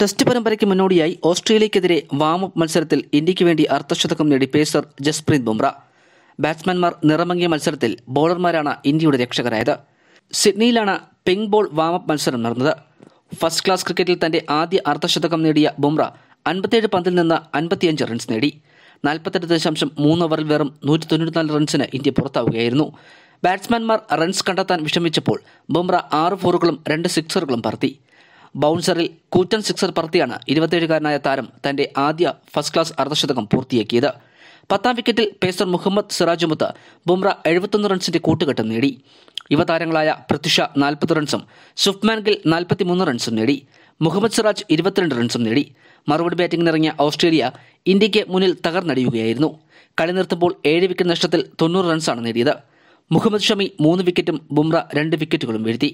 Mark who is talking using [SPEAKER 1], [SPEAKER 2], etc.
[SPEAKER 1] test പരമ്പരയ്ക്ക് മുന്നോടിയായി ഓസ്ട്രേലിയക്കെതിരെ warm up മത്സരത്തിൽ ഇന്ത്യക്ക് വേണ്ടി അർദ്ധശതകം നേടി പേസർ ജസ്പ്രീത് ബുംറ ബാറ്റ്സ്മാൻമാർ നിറമങ്ങിയ മത്സരത്തിൽ ബോളർമാരാണ് ഇന്ത്യയുടെ രക്ഷകരായത് സിഡ്നിയിലാണ് പിങ്ക് ബോൾ വാമപ്പ് മത്സരം നടന്നത് ഫസ്റ്റ് ക്ലാസ് ക്രിക്കറ്റിൽ തന്റെ ആദ്യ അർദ്ധശതകം നേടിയ ബുംറ അൻപത്തിയേഴ് പന്തിൽ നിന്ന് അൻപത്തിയഞ്ച് റൺസ് നേടി നാൽപ്പത്തെട്ട് ദശാംശം മൂന്ന് ഓവറിൽ വെറും നൂറ്റി തൊണ്ണൂറ്റിനാല് റൺസിന് ഇന്ത്യ പുറത്താവുകയായിരുന്നു ബാറ്റ്സ്മാൻമാർ റൺസ് കണ്ടെത്താൻ വിഷമിച്ചപ്പോൾ ബുംറ ആറ് ഫോറുകളും രണ്ട് സിക്സറുകളും പറത്തി ബൗൺസറിൽ കൂറ്റൻ സിക്സർ പറത്തിയാണ് ഇരുപത്തിയേഴുകാരനായ താരം തന്റെ ആദ്യ ഫസ്റ്റ് ക്ലാസ് അർദ്ധശതകം പൂർത്തിയാക്കിയത് പത്താം വിക്കറ്റിൽ പേസർ മുഹമ്മദ് സിറാജുമുത്ത് ബുംറ എഴുപത്തൊന്ന് റൺസിന്റെ കൂട്ടുകെട്ട് നേടി യുവതാരങ്ങളായ പൃഥ്വിഷ നാൽപ്പത് റൺസും സുഫ്മാൻ ഗിൽ നാൽപ്പത്തിമൂന്ന് റൺസും നേടി മുഹമ്മദ് സിറാജ് ഇരുപത്തിരണ്ട് റൺസും നേടി മറുപടി ബാറ്റിംഗിനിറങ്ങിയ ഓസ്ട്രേലിയ ഇന്ത്യയ്ക്ക് മുന്നിൽ തകർന്നടിയുകയായിരുന്നു കളി നിർത്തുമ്പോൾ ഏഴ് വിക്കറ്റ് നഷ്ടത്തിൽ തൊണ്ണൂറ് റൺസാണ് നേടിയത് മുഹമ്മദ് ഷമി മൂന്ന് വിക്കറ്റും ബുംറ രണ്ട് വിക്കറ്റുകളും വീഴ്ത്തി